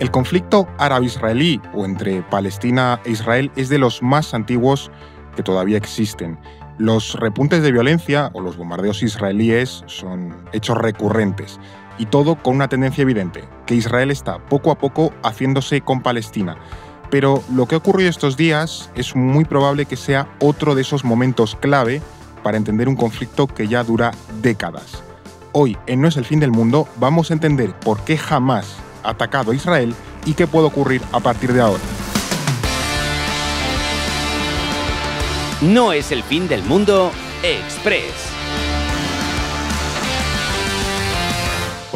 El conflicto árabe-israelí o entre Palestina e Israel es de los más antiguos que todavía existen. Los repuntes de violencia o los bombardeos israelíes son hechos recurrentes y todo con una tendencia evidente, que Israel está poco a poco haciéndose con Palestina. Pero lo que ha ocurrido estos días es muy probable que sea otro de esos momentos clave para entender un conflicto que ya dura décadas. Hoy, en No es el fin del mundo, vamos a entender por qué jamás atacado a Israel y qué puede ocurrir a partir de ahora. No es el fin del mundo Express.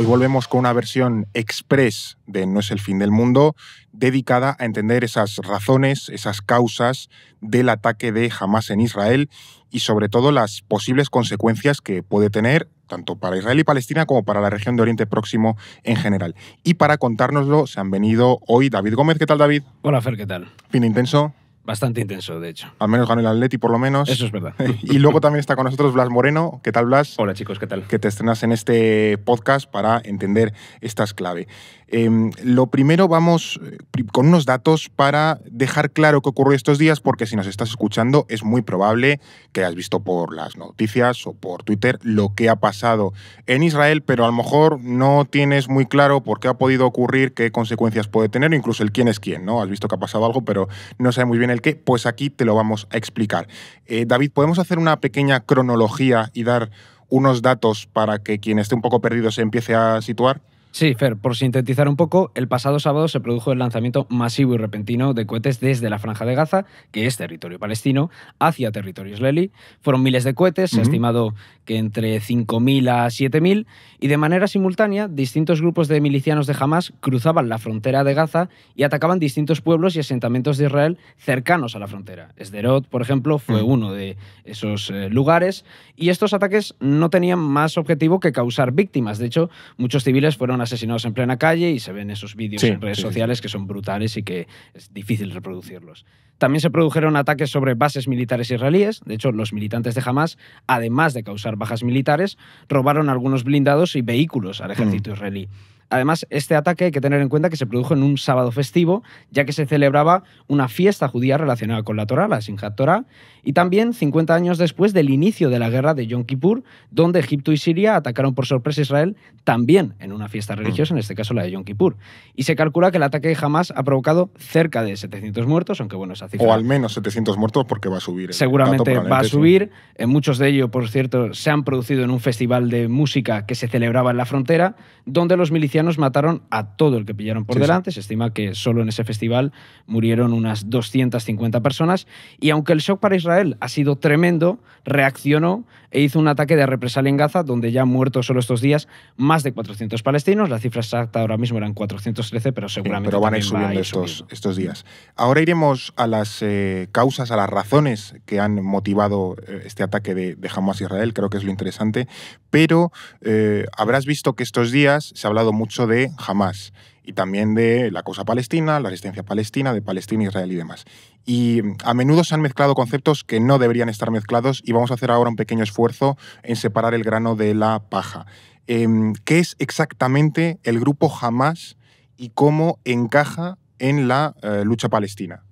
Hoy volvemos con una versión express de No es el fin del mundo, dedicada a entender esas razones, esas causas del ataque de Hamas en Israel y sobre todo las posibles consecuencias que puede tener tanto para Israel y Palestina como para la región de Oriente Próximo en general. Y para contárnoslo se han venido hoy David Gómez. ¿Qué tal, David? Hola, Fer, ¿qué tal? Fin intenso. Bastante intenso, de hecho. Al menos ganó el Atleti, por lo menos. Eso es verdad. y luego también está con nosotros Blas Moreno. ¿Qué tal, Blas? Hola, chicos, ¿qué tal? Que te estrenas en este podcast para entender estas clave. Em, lo primero, vamos eh, con unos datos para dejar claro qué ocurrió estos días, porque si nos estás escuchando, es muy probable que has visto por las noticias o por Twitter lo que ha pasado en Israel, pero a lo mejor no tienes muy claro por qué ha podido ocurrir, qué consecuencias puede tener, incluso el quién es quién, ¿no? Has visto que ha pasado algo, pero no sabes muy bien el qué, pues aquí te lo vamos a explicar. Eh, David, ¿podemos hacer una pequeña cronología y dar unos datos para que quien esté un poco perdido se empiece a situar? Sí, Fer, por sintetizar un poco, el pasado sábado se produjo el lanzamiento masivo y repentino de cohetes desde la Franja de Gaza, que es territorio palestino, hacia territorio israelí. Fueron miles de cohetes, se ha estimado que entre 5.000 a 7.000, y de manera simultánea, distintos grupos de milicianos de Hamas cruzaban la frontera de Gaza y atacaban distintos pueblos y asentamientos de Israel cercanos a la frontera. Esderot, por ejemplo, fue uno de esos eh, lugares, y estos ataques no tenían más objetivo que causar víctimas. De hecho, muchos civiles fueron asesinados en plena calle y se ven esos vídeos en redes sociales que son brutales y que es difícil reproducirlos. También se produjeron ataques sobre bases militares israelíes. De hecho, los militantes de Hamas, además de causar bajas militares, robaron algunos blindados y vehículos al ejército mm. israelí. Además, este ataque hay que tener en cuenta que se produjo en un sábado festivo, ya que se celebraba una fiesta judía relacionada con la Torah, la Sinjat Torah, y también 50 años después del inicio de la guerra de Yom Kippur, donde Egipto y Siria atacaron por sorpresa a Israel también en una fiesta mm. religiosa, en este caso la de Yom Kippur. Y se calcula que el ataque jamás ha provocado cerca de 700 muertos, aunque bueno, esa cifra... O al menos 700 muertos porque va a subir. Seguramente va a subir. Muchos de ellos, por cierto, se han producido en un festival de música que se celebraba en la frontera, donde los milicianos nos mataron a todo el que pillaron por delante. Se estima que solo en ese festival murieron unas 250 personas. Y aunque el shock para Israel ha sido tremendo, reaccionó e hizo un ataque de represalia en Gaza, donde ya han muerto solo estos días más de 400 palestinos. La cifra exacta ahora mismo eran 413, pero seguramente. pero van a ir subiendo, estos, días. Ahora iremos a las eh, causas, a las razones que han motivado eh, este ataque de, Hamas a Israel, creo que es lo interesante. Pero eh, habrás visto que estos días se ha hablado mucho de Hamas y también de la cosa palestina, la resistencia palestina, de Palestina, Israel y demás. Y mm, a menudo se han mezclado conceptos que no deberían estar mezclados y vamos a hacer ahora un pequeño esfuerzo en separar el grano de la paja. Em, ¿Qué es exactamente el grupo Hamas y cómo encaja en la eh, lucha palestina?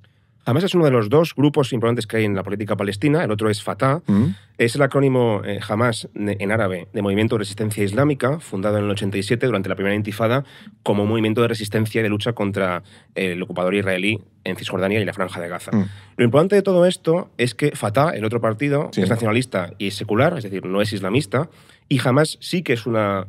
Además, es uno de los dos grupos importantes que hay en la política palestina. El otro es Fatah. Mm. Es el acrónimo jamás eh, en árabe de Movimiento de Resistencia Islámica, fundado en el 87 durante la primera intifada como movimiento de resistencia y de lucha contra eh, el ocupador israelí en Cisjordania y la Franja de Gaza. Mm. Lo importante de todo esto es que Fatah, el otro partido, es nacionalista y es secular, es decir, no es islamista, y Hamas sí que es una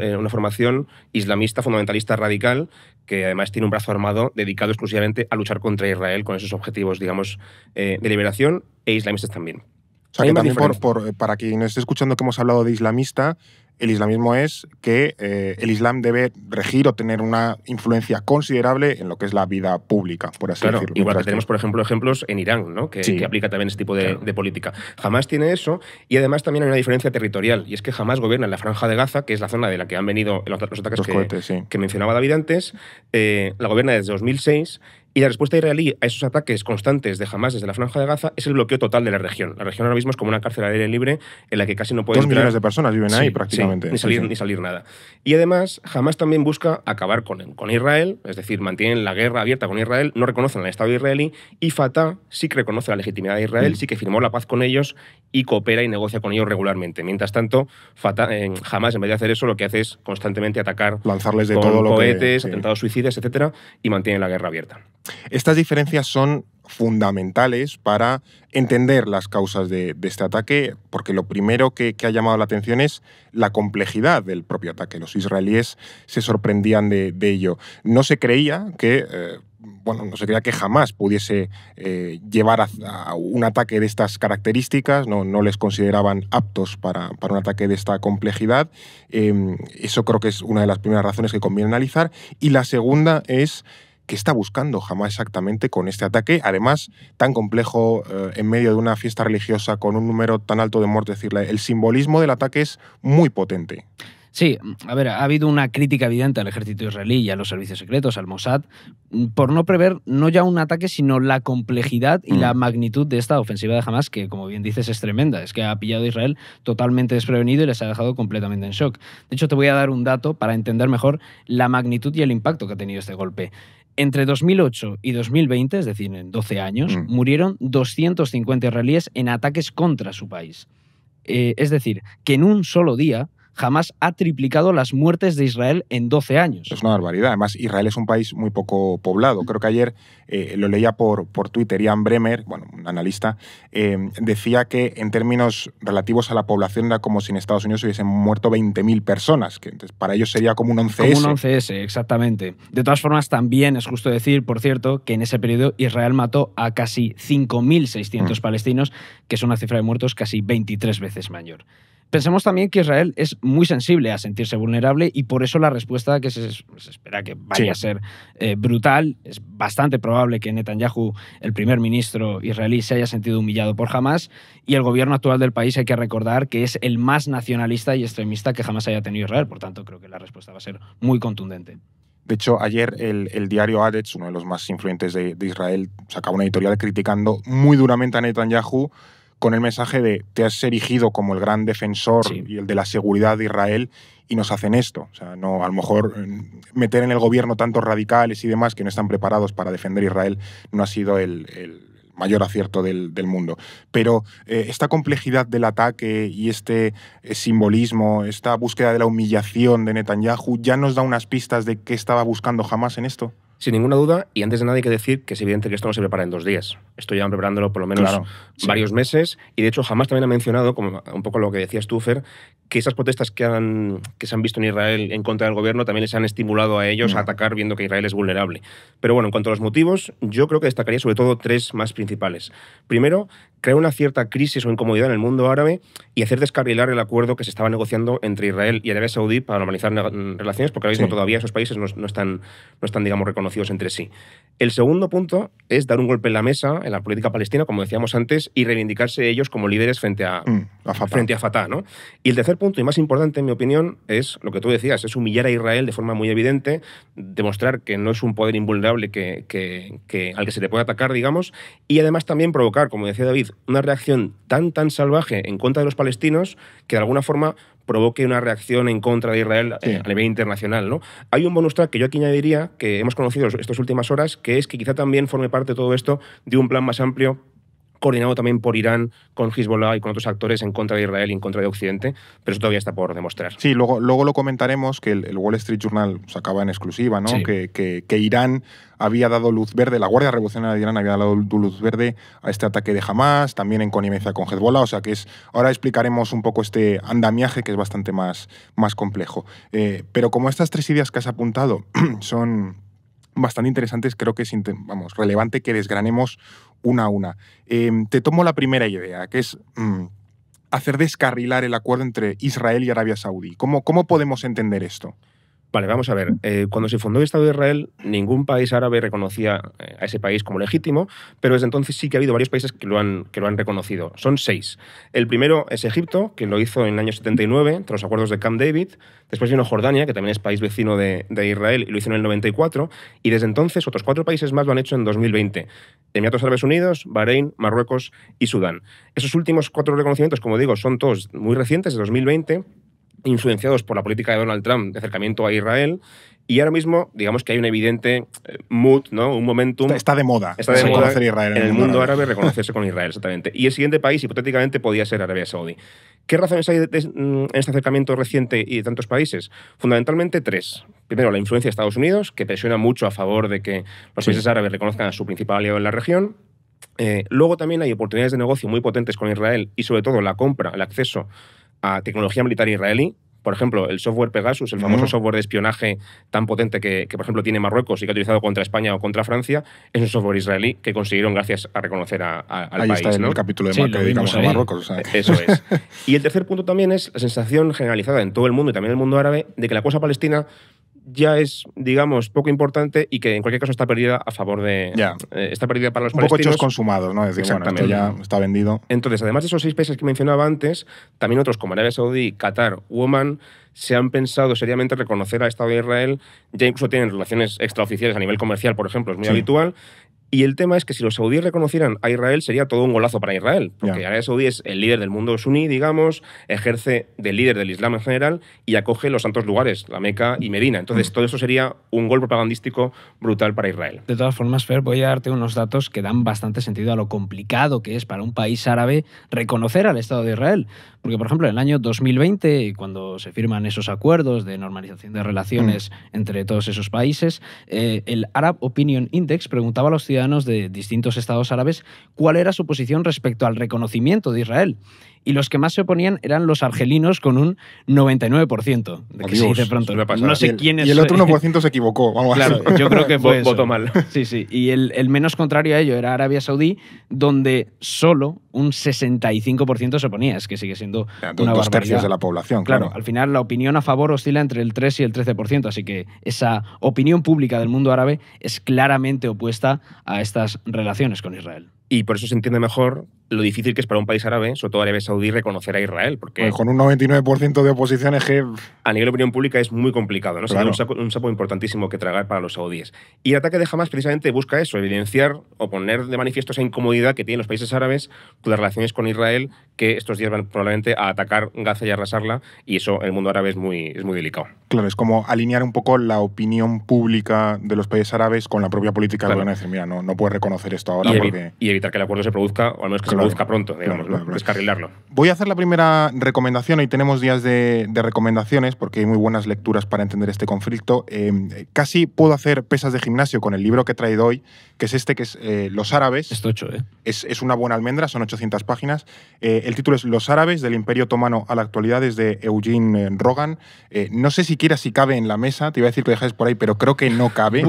eh, una formación islamista fundamentalista radical que además tiene un brazo armado dedicado exclusivamente a luchar contra Israel con esos objetivos, digamos, eh, de liberación e islamistas también. O sea, que también eh, para quien esté escuchando que hemos hablado de islamista, el islamismo es que eh, el Islam debe regir o tener una influencia considerable en lo que es la vida pública, por así decirlo. Igual que tenemos, por ejemplo, ejemplos en Irán, ¿no? que, aplica también ese tipo de, política. Jamás tiene eso y además también hay una diferencia territorial y es que jamás gobierna en la franja de Gaza, que es la zona de la que han venido los, ataques que, cohetes, que, mencionaba David antes, eh, la gobierna desde 2006 y la respuesta israelí a esos ataques constantes de Hamas desde la Franja de Gaza es el bloqueo total de la región. La región ahora mismo es como una cárcel aérea libre en la que casi no pueden. Dos millones de personas viven ahí prácticamente. ni, salir, ni salir nada. Y además, Hamas también busca acabar con, con Israel, es decir, mantienen la guerra abierta con Israel, no reconocen al Estado israelí y Fatah sí que reconoce la legitimidad de Israel, mm. sí que firmó la paz con ellos y coopera y negocia con ellos regularmente. Mientras tanto, Fatah, Hamas, en vez de hacer eso, lo que hace es constantemente atacar. Lanzarles de con todo lo cohetes, atentados suicidas, etcétera, y mantiene la guerra abierta. Estas diferencias son fundamentales para entender las causas de, este ataque, porque lo primero que, ha llamado la atención es la complejidad del propio ataque. Los israelíes se sorprendían de, ello. No se creía que... Eh, bueno, no se creía que jamás pudiese eh, llevar a, un ataque de estas características, no, les consideraban aptos para, un ataque de esta complejidad. Em, eso creo que es una de las primeras razones que conviene analizar. Y la segunda es qué está buscando jamás exactamente con este ataque, además tan complejo eh, en medio de una fiesta religiosa con un número tan alto de muertes. el simbolismo del ataque es muy potente. Sí, a ver, ha habido una crítica evidente al ejército israelí y a los servicios secretos, al Mossad, mm, por no prever no ya un ataque, sino la complejidad y la mm. magnitud de esta ofensiva de Hamas, que como bien dices es tremenda. Es que ha pillado a Israel totalmente desprevenido y les ha dejado completamente en shock. De hecho, te voy a dar un dato para entender mejor la magnitud y el impacto que ha tenido este golpe. Entre 2008 y 2020, es decir, en 12 años, mm. murieron 250 israelíes en ataques contra su país. Eh, es decir, que en un solo día jamás ha triplicado las muertes de Israel en 12 años. Es una barbaridad. Además, Israel es un país muy poco poblado. Creo que ayer eh, lo leía por, por Twitter, Ian Bremer, bueno, un analista, eh, decía que en términos relativos a la población era como si en Estados Unidos hubiesen muerto 20.000 personas, que para ellos sería como un 11S. un 11S, exactamente. De todas formas, también es justo decir, por cierto, que en ese periodo Israel mató a casi 5.600 mm. palestinos, que es una cifra de muertos casi 23 veces mayor. Pensemos también que Israel es muy sensible a sentirse vulnerable y por eso la respuesta que se, espera que vaya a ser eh, brutal. Es bastante probable que Netanyahu, el primer ministro israelí, se haya sentido humillado por Hamas y el gobierno actual del país hay que recordar que es el más nacionalista y extremista que jamás haya tenido Israel. Por tanto, creo que la respuesta va a ser muy contundente. De hecho, ayer el, diario Haaretz, uno de los más influyentes de, de Israel, sacaba una editorial criticando muy duramente a Netanyahu con el mensaje de te has erigido como el gran defensor y el de la seguridad de Israel y nos hacen esto. O sea, no, a lo mejor mm, meter en el gobierno tantos radicales y demás que no están preparados para defender Israel no ha sido el, mayor acierto del, mundo. Pero eh, esta complejidad del ataque y este eh, simbolismo, esta búsqueda de la humillación de Netanyahu, ¿ya nos da unas pistas de qué estaba buscando jamás en esto? Sin ninguna duda, y antes de nada hay que decir que es evidente que esto no se prepara en dos días. Esto ya preparándolo por lo menos varios meses, y de hecho jamás también ha mencionado, como un poco lo que decía Stufer que esas protestas que, han, que se han visto en Israel en contra del gobierno también les han estimulado a ellos a mm. atacar viendo que Israel es vulnerable. Pero bueno, en cuanto a los motivos, yo creo que destacaría sobre todo tres más principales. Primero, crear una cierta crisis o incomodidad en el mundo árabe y hacer descarrilar el acuerdo que se estaba negociando entre Israel y Arabia Saudí para normalizar mm, relaciones, porque ahora mismo todavía esos países no, no, están, no están, digamos, reconocidos entre sí. El segundo punto es dar un golpe en la mesa en la política palestina, como decíamos antes, y reivindicarse ellos como líderes frente mm, a, Fatah. Frente a Fatah ¿no? Y el tercer punto, y más importante en mi opinión, es lo que tú decías, es humillar a Israel de forma muy evidente, demostrar que no es un poder invulnerable que, al que se le puede atacar, digamos, y además también provocar, como decía David, una reacción tan, tan salvaje en contra de los palestinos que de alguna forma provoque una reacción en contra de Israel eh, a nivel internacional. ¿no? Hay un bonus track que yo aquí añadiría, que hemos conocido estas últimas horas, que es que quizá también forme parte de todo esto de un plan más amplio coordinado también por Irán, con Hezbollah y con otros actores en contra de Israel y en contra de Occidente, pero eso todavía está por demostrar. Sí, luego, luego lo comentaremos, que el, Wall Street Journal sacaba pues, en exclusiva, ¿no? Que, que, Irán había dado luz verde, la Guardia Revolucionaria de Irán había dado luz verde a este ataque de Hamas, también en connivencia con Hezbollah, o sea que es, ahora explicaremos un poco este andamiaje que es bastante más, más complejo. Eh, pero como estas tres ideas que has apuntado son bastante interesantes, creo que es vamos, relevante que desgranemos una a una. Em, te tomo la primera idea, que es mm, hacer descarrilar el acuerdo entre Israel y Arabia Saudí. cómo podemos entender esto? Vale, vamos a ver. Eh, cuando se fundó el Estado de Israel, ningún país árabe reconocía eh, a ese país como legítimo, pero desde entonces sí que ha habido varios países que lo han, que lo han reconocido. Son seis. El primero es Egipto, que lo hizo en el año 79, tras los acuerdos de Camp David. Después vino Jordania, que también es país vecino de, de Israel, y lo hizo en el 94. Y desde entonces otros cuatro países más lo han hecho en 2020. Emiratos Árabes Unidos, Bahrein, Marruecos y Sudán. Esos últimos cuatro reconocimientos, como digo, son todos muy recientes, de 2020, influenciados por la política de Donald Trump de acercamiento a Israel. Y ahora mismo, digamos que hay un evidente eh, mood, ¿no? un momentum. Está, de moda. Está de moda Israel en, el mundo árabe, reconocerse con Israel, exactamente. Y el siguiente país, hipotéticamente, podría ser Arabia Saudí. ¿Qué razones hay de, mm, en este acercamiento reciente y de tantos países? Fundamentalmente tres. Primero, la influencia de Estados Unidos, que presiona mucho a favor de que los países árabes reconozcan a su principal aliado en la región. Eh, luego también hay oportunidades de negocio muy potentes con Israel y sobre todo la compra, el acceso a tecnología militar israelí, por ejemplo, el software Pegasus, el famoso software de espionaje tan potente que, por ejemplo, tiene Marruecos y que ha utilizado contra España o contra Francia, es un software israelí que consiguieron gracias a reconocer a, a, Ahí Está el capítulo de Marruecos. Eh, eso es. y el tercer punto también es la sensación generalizada en todo el mundo y también en el mundo árabe de que la cosa palestina ya es, digamos, poco importante y que en cualquier caso está perdida a favor de. Eh, está perdida para los hechos consumados, ¿no? Exactamente. ya está vendido. Entonces, además de esos seis países que mencionaba antes, también otros como Arabia Saudí, Qatar Woman, se han pensado seriamente reconocer al Estado de Israel. Ya incluso tienen relaciones extraoficiales a nivel comercial, por ejemplo, es muy habitual. Y el tema es que si los saudíes reconocieran a Israel sería todo un golazo para Israel, porque Arabia Saudí es el líder del mundo suní, digamos, ejerce del líder del Islam en general y acoge los santos lugares, la Meca y Medina. Entonces, mm. todo eso sería un gol propagandístico brutal para Israel. De todas formas, Fer, voy a darte unos datos que dan bastante sentido a lo complicado que es para un país árabe reconocer al Estado de Israel. Porque, por ejemplo, en el año 2020, cuando se firman esos acuerdos de normalización de relaciones mm. entre todos esos países, eh, el Arab Opinion Index preguntaba a los ciudadanos ciudadanos de distintos estados árabes cuál era su posición respecto al reconocimiento de Israel y los que más se oponían eran los argelinos con un 99%. pronto. no sé quién es. Y el otro 1% se equivocó. claro, yo creo que fue voto mal. Sí, sí. Y el, menos contrario a ello era Arabia Saudí, donde solo un 65% se oponía. Es que sigue siendo una dos tercios de la población. claro, al final la opinión a favor oscila entre el 3 y el 13%, así que esa opinión pública del mundo árabe es claramente opuesta a estas relaciones con Israel. Y por eso se entiende mejor lo difícil que es para un país árabe, sobre todo Arabia Saudí, reconocer a Israel. Porque pues con un 99% de oposición A nivel de opinión pública es muy complicado, ¿no? un sapo, importantísimo que tragar para los saudíes. Y el ataque de Hamas precisamente busca eso, evidenciar o poner de manifiesto esa incomodidad que tienen los países árabes con las relaciones con Israel, que estos días van probablemente a atacar Gaza y arrasarla, y eso en el mundo árabe es muy, es muy delicado. Claro, es como alinear un poco la opinión pública de los países árabes con la propia política de decir, mira, no, no puedes reconocer esto ahora y evitar que el acuerdo se produzca, o al menos que pronto, digamos, descarrilarlo. Voy a hacer la primera recomendación. Hoy tenemos días de, recomendaciones porque hay muy buenas lecturas para entender este conflicto. Em, eh, casi puedo hacer pesas de gimnasio con el libro que he traído hoy, que es este, que es eh, Los Árabes. Es ¿eh? Es, es, una buena almendra, son 800 páginas. Eh, el título es Los Árabes, del Imperio Otomano a la actualidad, es de Eugene Rogan. no sé siquiera si cabe en la mesa, te iba a decir que dejáis por ahí, pero creo que no cabe.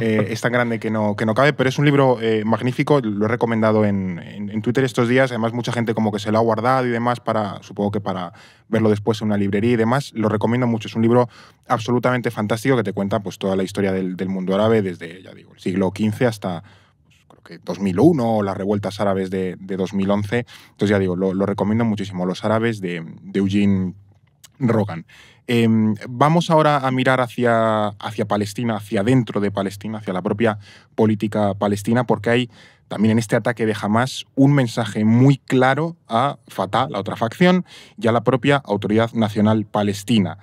es tan grande que no, que no cabe, pero es un libro magnífico, lo he recomendado en Twitter estos días, además mucha gente como que se lo ha guardado y demás para, supongo que para verlo después en una librería y demás, lo recomiendo mucho. Es un libro absolutamente fantástico que te cuenta pues toda la historia del, mundo árabe desde, ya digo, el siglo XV hasta pues, creo que 2001 o las revueltas árabes de, 2011. Entonces ya digo, lo, recomiendo muchísimo. Los árabes de, de Eugene Rogan. Em, vamos ahora a mirar hacia, hacia Palestina, hacia dentro de Palestina, hacia la propia política palestina, porque hay también en este ataque de Hamas un mensaje muy claro a Fatah, la otra facción, y a la propia Autoridad Nacional Palestina.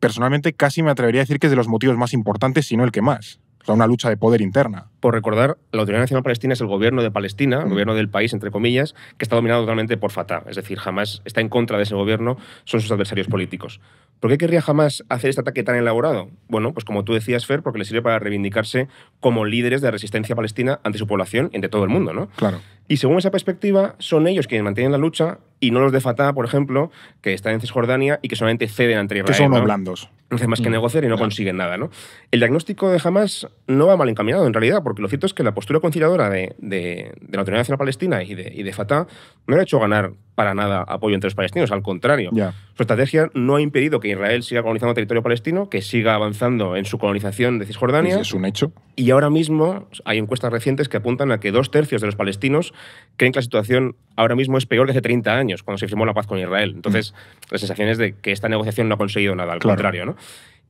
Personalmente casi me atrevería a decir que es de los motivos más importantes, si no el que más. O sea, una lucha de poder interna recordar, la Autoridad Nacional Palestina es el gobierno de Palestina, el mm. gobierno del país, entre comillas, que está dominado totalmente por Fatah. Es decir, jamás está en contra de ese gobierno, son sus adversarios políticos. ¿Por qué querría jamás hacer este ataque tan elaborado? Bueno, pues como tú decías, Fer, porque le sirve para reivindicarse como líderes de resistencia palestina ante su población y ante todo el mundo, ¿no? Claro. Y según esa perspectiva, son ellos quienes mantienen la lucha y no los de Fatah, por ejemplo, que están en Cisjordania y que solamente ceden ante Israel. Que son ¿no? blandos. No hacen más que mm. negociar y no consiguen nada, ¿no? El diagnóstico de Hamas no va mal encaminado, en realidad, porque lo cierto es que la postura conciliadora de, la Autoridad Nacional Palestina y de, Fatah no le ha hecho ganar para nada apoyo entre los palestinos, al contrario. Su estrategia no ha impedido que Israel siga colonizando territorio palestino, que siga avanzando en su colonización de Cisjordania. Es un hecho. Y ahora mismo hay encuestas recientes que apuntan a que dos tercios de los palestinos creen que la situación ahora mismo es peor que hace 30 años, cuando se firmó la paz con Israel. Entonces, mm. la sensación es de que esta negociación no ha conseguido nada, al contrario. ¿no?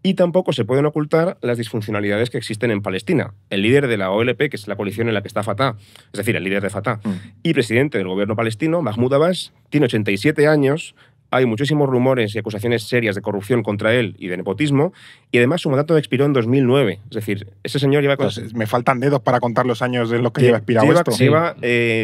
y tampoco se pueden ocultar las disfuncionalidades que existen en Palestina. El líder de la OLP, que es la coalición en la que está Fatah, es decir, el líder de Fatah, mm. y presidente del gobierno palestino, Mahmoud Abbas, tiene 87 años hay muchísimos rumores y acusaciones serias de corrupción contra él y de nepotismo, y además su mandato expiró en 2009. Es decir, ese señor lleva... me faltan dedos para contar los años de los que lleva expirado eh, esto. Lleva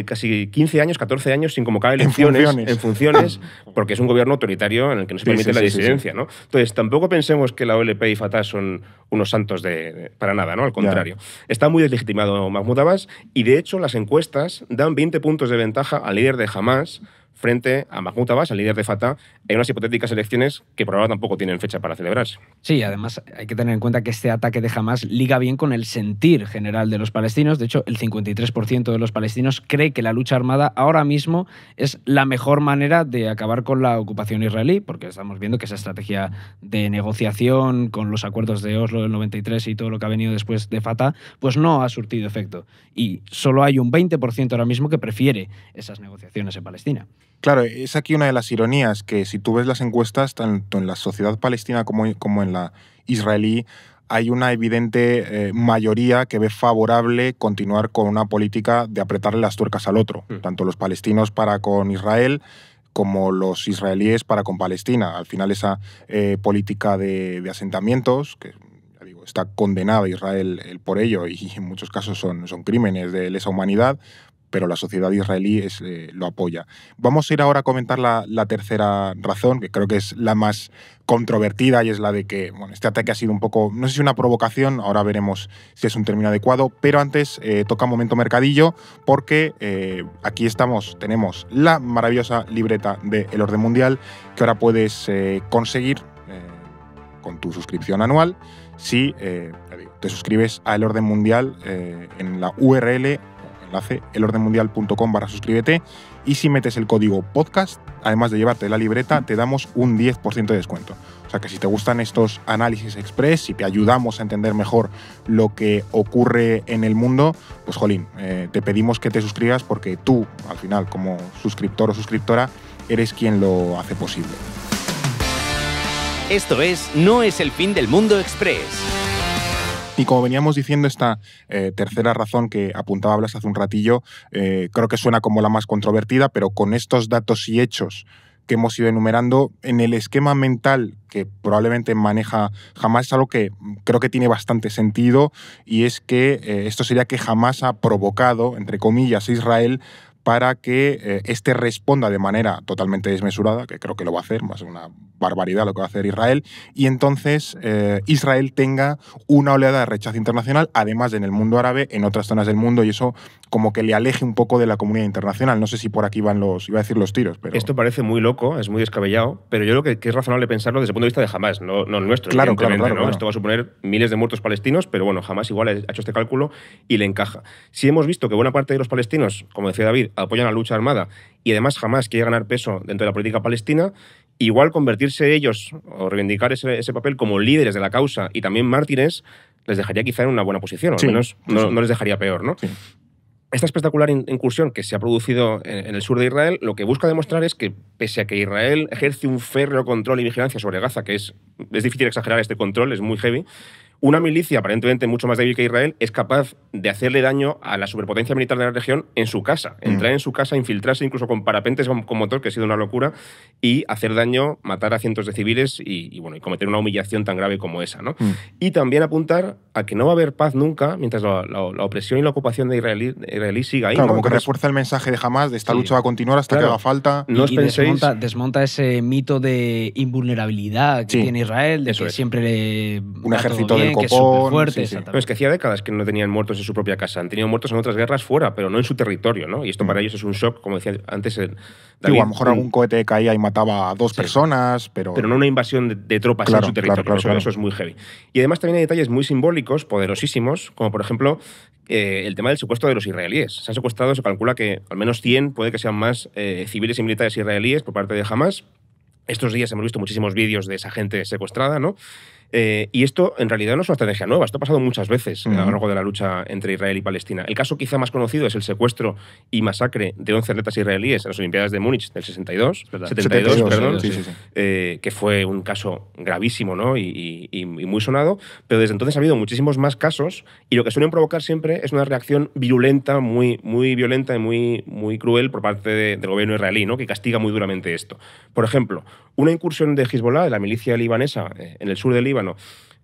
casi 15 años, 14 años sin convocar elecciones en funciones, porque es un gobierno autoritario en el que no se permite la disidencia. ¿no? Entonces, tampoco pensemos que la OLP y Fatah son unos santos de, para nada, ¿no? al contrario. Está muy deslegitimado Mahmoud Abbas y, de hecho, las encuestas dan 20 puntos de ventaja al líder de Hamas frente a Mahmoud Abbas, el líder de Fatah, en unas hipotéticas elecciones que por ahora tampoco tienen fecha para celebrarse. Sí, además hay que tener en cuenta que este ataque de Hamas liga bien con el sentir general de los palestinos. De hecho, el 53% de los palestinos cree que la lucha armada ahora mismo es la mejor manera de acabar con la ocupación israelí, porque estamos viendo que esa estrategia de negociación con los acuerdos de Oslo del 93 y todo lo que ha venido después de Fatah, pues no ha surtido efecto. Y solo hay un 20% ahora mismo que prefiere esas negociaciones en Palestina. Claro, es aquí una de las ironías, que si tú ves las encuestas, tanto en la sociedad palestina como, como en la israelí, hay una evidente eh, mayoría que ve favorable continuar con una política de apretarle las tuercas al otro, hmm. tanto los palestinos para con Israel como los israelíes para con Palestina. Al final esa eh, política de, asentamientos, que está condenada a Israel eh, por ello y en muchos casos son, son crímenes de lesa humanidad, pero la sociedad israelí eh, lo apoya. Vamos a ir ahora a comentar la, tercera razón, que creo que es la más controvertida y es la de que este ataque ha sido un poco, no sé si una provocación, ahora veremos si es un término adecuado, pero antes eh, toca un momento mercadillo porque eh, aquí estamos, tenemos la maravillosa libreta de El Orden Mundial que ahora puedes conseguir con tu suscripción anual si te suscribes a El Orden Mundial en la URL Hace elordenmundial.com barra suscríbete y si metes el código podcast, además de llevarte la libreta, te damos un 10% de descuento. O sea que si te gustan estos análisis express, y te ayudamos a entender mejor lo que ocurre en el mundo, pues jolín, eh, te pedimos que te suscribas porque tú, al final, como suscriptor o suscriptora, eres quien lo hace posible. Esto es No es el fin del mundo express. Y como veníamos diciendo, esta eh, tercera razón que apuntaba Blas hace un ratillo, eh, creo que suena como la más controvertida, pero con estos datos y hechos que hemos ido enumerando, en el esquema mental que probablemente maneja jamás es algo que creo que tiene bastante sentido, y es que eh, esto sería que jamás ha provocado, entre comillas, Israel para que éste eh, este responda de manera totalmente desmesurada, que creo que lo va a hacer, más una barbaridad lo que va a hacer Israel, y entonces eh, Israel tenga una oleada de rechazo internacional, además en el mundo árabe, en otras zonas del mundo, y eso como que le aleje un poco de la comunidad internacional. No sé si por aquí van los, iba a decir los tiros, Esto parece muy loco, es muy descabellado, pero yo creo que, es razonable pensarlo desde el punto de vista de jamás no, nuestro. Claro, claro, claro, Esto va a suponer miles de muertos palestinos, pero bueno, jamás igual ha hecho este cálculo y le encaja. Si hemos visto que buena parte de los palestinos, como decía David, apoyan la lucha armada y además jamás quiere ganar peso dentro de la política palestina, igual convertirse ellos o reivindicar ese, papel como líderes de la causa y también mártires les dejaría quizá en una buena posición, al menos no, les dejaría peor, ¿no? Sí. Esta espectacular incursión que se ha producido en el sur de Israel lo que busca demostrar es que, pese a que Israel ejerce un férreo control y vigilancia sobre Gaza, que es, es difícil exagerar este control, es muy heavy, una milicia aparentemente mucho más débil que Israel es capaz de hacerle daño a la superpotencia militar de la región en su casa, mm. entrar en su casa, infiltrarse incluso con parapentes con motor, que ha sido una locura, y hacer daño, matar a cientos de civiles y, bueno, y cometer una humillación tan grave como esa. ¿no? Mm. Y también apuntar a que no va a haber paz nunca mientras la, opresión y la ocupación de Israel siga ahí. Claro, como que refuerza el mensaje de jamás, de esta lucha va a continuar hasta que haga falta. No desmonta, ese mito de invulnerabilidad que tiene Israel, de Eso que siempre le... Un ejército que fuerte. es que hacía décadas que no tenían muertos en su propia casa. Han tenido muertos en otras guerras fuera, pero no en su territorio, ¿no? Y esto mm. para ellos es un shock, como decía antes. Eh, a lo mejor algún mm. cohete caía y mataba a dos personas, pero. Pero no una invasión de, tropas en su territorio. Claro, eso, es muy heavy. Y además también hay detalles muy simbólicos, poderosísimos, como por ejemplo eh, el tema del supuesto de los israelíes. Se han secuestrado, se calcula que al menos 100, puede que sean más, eh, civiles y militares israelíes por parte de Hamas. Estos días hemos visto muchísimos vídeos de esa gente secuestrada, ¿no? Eh, y esto en realidad no es una estrategia nueva, esto ha pasado muchas veces eh, a lo largo de la lucha entre Israel y Palestina. El caso quizá más conocido es el secuestro y masacre de 11 atletas israelíes en las Olimpiadas de Múnich del 62, 72, perdón, eh, que fue un caso gravísimo ¿no? Y, muy sonado, pero desde entonces ha habido muchísimos más casos y lo que suelen provocar siempre es una reacción violenta, muy, muy violenta y muy, muy cruel por parte del gobierno israelí, ¿no? que castiga muy duramente esto. Por ejemplo, una incursión de Hezbollah, de la milicia libanesa, eh, en el sur del Líbano,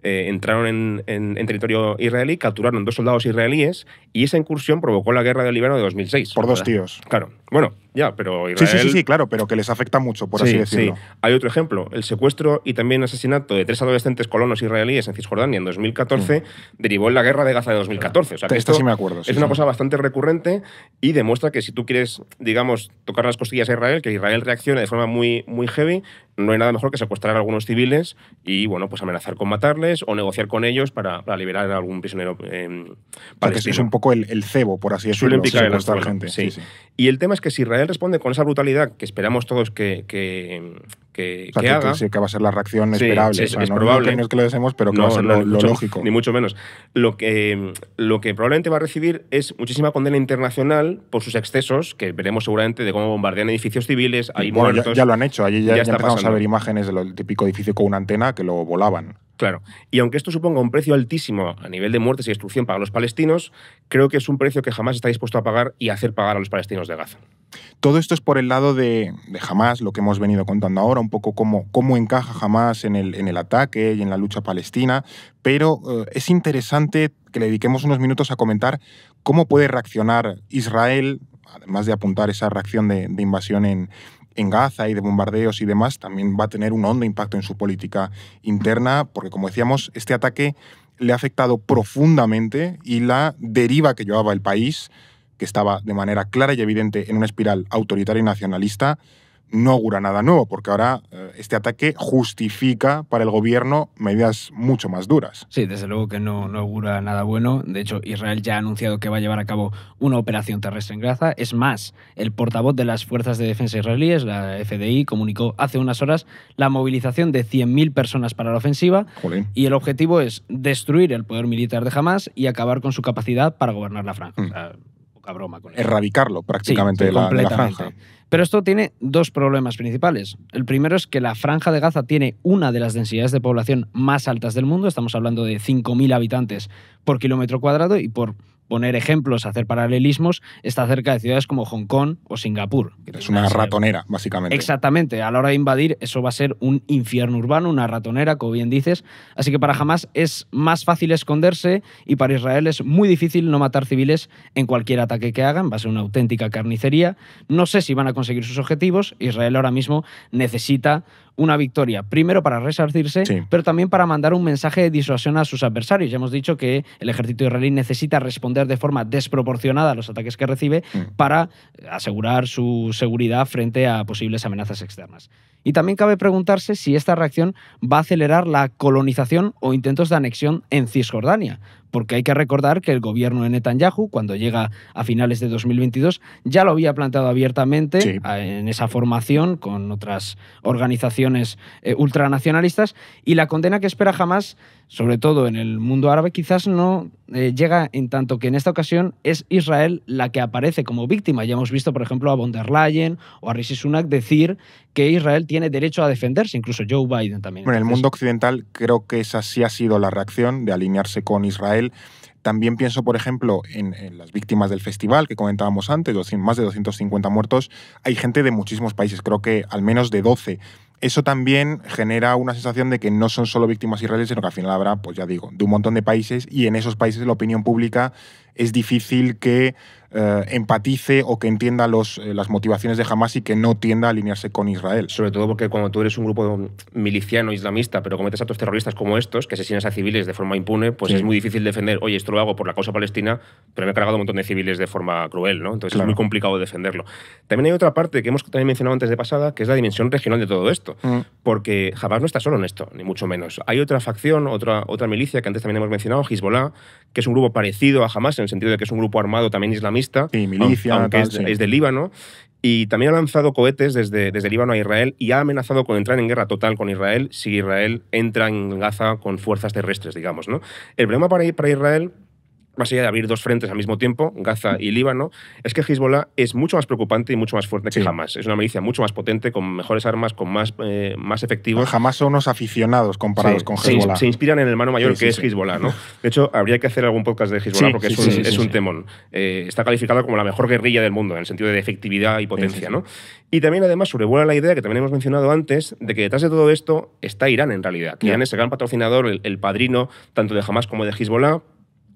eh, entraron en, territorio israelí, capturaron dos soldados israelíes y esa incursión provocó la guerra del Líbano de 2006. Por dos tíos. Claro. Bueno, ya, pero Israel... Sí, sí, sí, claro, pero que les afecta mucho, por así decirlo. Sí. Hay otro ejemplo, el secuestro y también asesinato de tres adolescentes colonos israelíes en Cisjordania en 2014 mm. derivó en la guerra de Gaza de 2014. O sea, esto sí me acuerdo. es una cosa bastante recurrente y demuestra que si tú quieres, digamos, tocar las costillas a Israel, que Israel reaccione de forma muy, muy heavy, no hay nada mejor que secuestrar a algunos civiles y, bueno, pues amenazar con matarles o negociar con ellos para, liberar a algún prisionero eh, es un poco el, cebo, por así decirlo. Suelen picar gente. Sí. Y el tema es que si Israel él responde con esa brutalidad que esperamos todos que, que, haga. Sí, que va a ser la reacción esperable. Es, es que lo deseemos, pero que no, va a ser lo, lógico. Ni mucho menos. Lo que, lo que probablemente va a recibir es muchísima condena internacional por sus excesos, que veremos seguramente de cómo bombardean edificios civiles, hay muertos. Ya, lo han hecho, allí ya, empezamos a ver imágenes del típico edificio con una antena que lo volaban. Claro. Y aunque esto suponga un precio altísimo a nivel de muertes y destrucción para los palestinos, creo que es un precio que jamás está dispuesto a pagar y hacer pagar a los palestinos de Gaza. Todo esto es por el lado de, jamás, lo que hemos venido contando ahora, un poco cómo, cómo encaja jamás en el, en el ataque y en la lucha palestina, pero eh, es interesante que le dediquemos unos minutos a comentar cómo puede reaccionar Israel, además de apuntar esa reacción de invasión en, en Gaza y de bombardeos y demás, también va a tener un hondo impacto en su política interna, porque como decíamos, este ataque le ha afectado profundamente y la deriva que llevaba el país, que estaba de manera clara y evidente en una espiral autoritaria y nacionalista, no augura nada nuevo, porque ahora eh, este ataque justifica para el gobierno medidas mucho más duras. Sí, desde luego que no, augura nada bueno. De hecho, Israel ya ha anunciado que va a llevar a cabo una operación terrestre en Gaza. Es más, el portavoz de las Fuerzas de Defensa israelíes, la FDI, comunicó hace unas horas la movilización de 100.000 personas para la ofensiva. Y el objetivo es destruir el poder militar de Hamas y acabar con su capacidad para gobernar la franja. Mm. poca broma con eso. Erradicarlo prácticamente de la franja. Pero esto tiene dos problemas principales. El primero es que la franja de Gaza tiene una de las densidades de población más altas del mundo, estamos hablando de 5.000 habitantes por kilómetro cuadrado y por poner ejemplos, hacer paralelismos, está cerca de ciudades como Hong Kong o Singapur. es una ratonera, básicamente. Exactamente. A la hora de invadir, eso va a ser un infierno urbano, una ratonera, como bien dices. Así que para Hamas es más fácil esconderse y para Israel es muy difícil no matar civiles en cualquier ataque que hagan. Va a ser una auténtica carnicería. No sé si van a conseguir sus objetivos. Israel ahora mismo necesita una victoria, primero para resarcirse, pero también para mandar un mensaje de disuasión a sus adversarios. Ya hemos dicho que el ejército israelí necesita responder de forma desproporcionada a los ataques que recibe mm. para asegurar su seguridad frente a posibles amenazas externas. Y también cabe preguntarse si esta reacción va a acelerar la colonización o intentos de anexión en Cisjordania, porque hay que recordar que el gobierno de Netanyahu, cuando llega a finales de 2022, ya lo había planteado abiertamente en esa formación con otras organizaciones eh, ultranacionalistas y la condena que espera jamás, sobre todo en el mundo árabe, quizás no eh, llega en tanto que en esta ocasión es Israel la que aparece como víctima. Ya hemos visto, por ejemplo, a von der Leyen o a Rishi Sunak decir que Israel tiene derecho a defenderse, incluso Joe Biden también. Bueno, en el mundo occidental creo que esa sí ha sido la reacción de alinearse con Israel también pienso, por ejemplo, en, las víctimas del festival que comentábamos antes, más de 250 muertos. Hay gente de muchísimos países, creo que al menos de 12. Eso también genera una sensación de que no son solo víctimas israelíes, sino que al final habrá, pues ya digo, de un montón de países y en esos países la opinión pública es difícil que eh, empatice o que entienda los, eh, las motivaciones de Hamas y que no tienda a alinearse con Israel. Sobre todo porque cuando tú eres un grupo miliciano islamista, pero cometes actos terroristas como estos, que asesinas a civiles de forma impune, pues es muy difícil defender, oye, esto lo hago por la causa palestina, pero me he cargado un montón de civiles de forma cruel, ¿no? Entonces es muy complicado defenderlo. También hay otra parte que hemos también mencionado antes de pasada, que es la dimensión regional de todo esto, mm. porque Hamas no está solo en esto, ni mucho menos. Hay otra facción, otra, otra milicia que antes también hemos mencionado, Hezbollah, que es un grupo parecido a Hamas en el sentido de que es un grupo armado también islamista, Y milicia, aunque es, de Líbano, y también ha lanzado cohetes desde, desde Líbano a Israel y ha amenazado con entrar en guerra total con Israel si Israel entra en Gaza con fuerzas terrestres, digamos. ¿no? El problema para Israel más allá de abrir dos frentes al mismo tiempo, Gaza y Líbano, es que Hezbollah es mucho más preocupante y mucho más fuerte que jamás. Es una milicia mucho más potente, con mejores armas, con más, eh, más efectivos. Jamás son unos aficionados comparados con Hezbollah. Se, inspiran en el mano mayor que es Hezbollah. ¿no? De hecho, habría que hacer algún podcast de Hezbollah porque es un, temón. Eh, está calificado como la mejor guerrilla del mundo en el sentido de efectividad y potencia. ¿no? Y también, además, sobrevuela la idea que también hemos mencionado antes de que detrás de todo esto está Irán en realidad. Que Irán es el gran patrocinador, el, padrino tanto de Hamas como de Hezbollah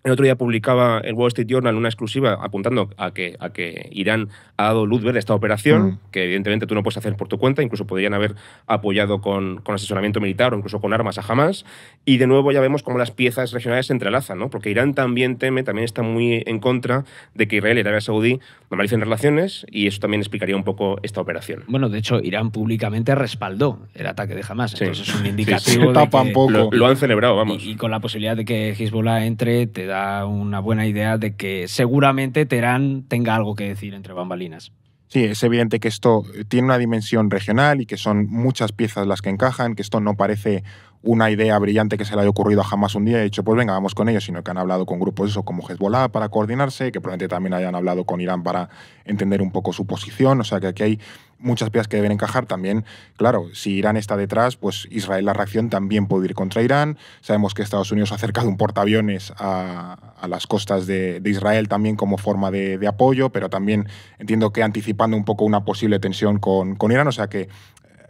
el otro día publicaba el Wall Street Journal una exclusiva apuntando a que, a que Irán ha dado luz verde a esta operación, mm. que evidentemente tú no puedes hacer por tu cuenta, incluso podrían haber apoyado con, con, asesoramiento militar o incluso con armas a Hamas. Y de nuevo ya vemos cómo las piezas regionales se entrelazan, ¿no? porque Irán también teme, también está muy en contra de que Israel y Arabia Saudí normalicen relaciones y eso también explicaría un poco esta operación. Bueno, de hecho, Irán públicamente respaldó el ataque de Hamas, entonces es un indicativo. Sí, lo, han celebrado, vamos. Y, y, con la posibilidad de que Hezbollah entre, te da da una buena idea de que seguramente Terán tenga algo que decir entre bambalinas. Sí, es evidente que esto eh, tiene una dimensión regional y que son muchas piezas las que encajan, que esto no parece una idea brillante que se le haya ocurrido a jamás un día y ha dicho, pues venga, vamos con ellos, sino que han hablado con grupos eso, como Hezbollah para coordinarse, que probablemente también hayan hablado con Irán para entender un poco su posición. O sea que aquí hay muchas piezas que deben encajar también. Claro, si Irán está detrás, pues Israel la reacción también puede ir contra Irán. Sabemos que Estados Unidos ha acercado un portaaviones a, las costas de, Israel también como forma de, apoyo, pero también entiendo que anticipando un poco una posible tensión con, con Irán. O sea que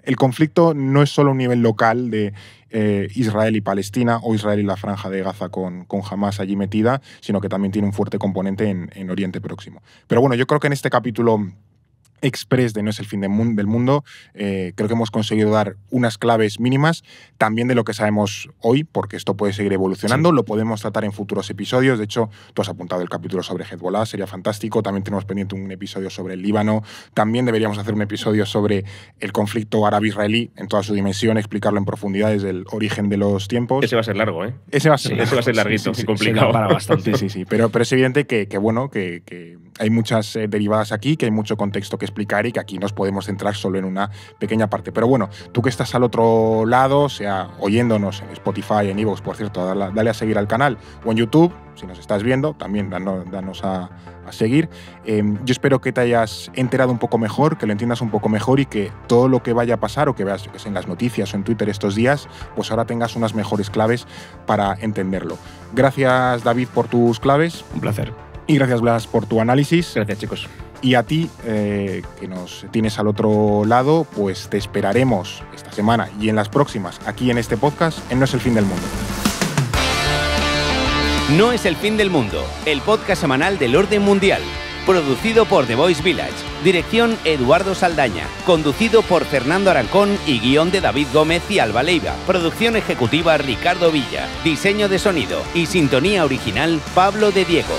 el conflicto no es solo un nivel local de eh, Israel y Palestina o Israel y la franja de Gaza con, con Hamas allí metida, sino que también tiene un fuerte componente en, en Oriente Próximo. Pero bueno, yo creo que en este capítulo express de No es el fin del mundo, eh, creo que hemos conseguido dar unas claves mínimas también de lo que sabemos hoy, porque esto puede seguir evolucionando, lo podemos tratar en futuros episodios. De hecho, tú has apuntado el capítulo sobre Hezbollah, sería fantástico. También tenemos pendiente un episodio sobre el Líbano. También deberíamos hacer un episodio sobre el conflicto árabe-israelí en toda su dimensión, explicarlo en profundidad desde el origen de los tiempos. Ese va a ser largo, ¿eh? Ese va a ser, va larguito complicado. para bastante. Sí, sí, sí. Pero, pero es evidente que, que bueno, que hay muchas eh, derivadas aquí, que hay mucho contexto que explicar y que aquí nos podemos centrar solo en una pequeña parte. Pero bueno, tú que estás al otro lado, sea oyéndonos en Spotify, en Evox, por cierto, dale, a seguir al canal o en YouTube, si nos estás viendo, también danos, a, seguir. Em, yo espero que te hayas enterado un poco mejor, que lo entiendas un poco mejor y que todo lo que vaya a pasar o que veas en las noticias o en Twitter estos días, pues ahora tengas unas mejores claves para entenderlo. Gracias David por tus claves. Un placer. Y gracias, Blas, por tu análisis. Gracias, chicos. Y a ti, eh, que nos tienes al otro lado, pues te esperaremos esta semana y en las próximas, aquí en este podcast, en No es el fin del mundo. No es el fin del mundo, el podcast semanal del orden mundial, producido por The Voice Village, dirección Eduardo Saldaña, conducido por Fernando Arancón y guión de David Gómez y Alba Leiva, producción ejecutiva Ricardo Villa, diseño de sonido y sintonía original Pablo de Diego.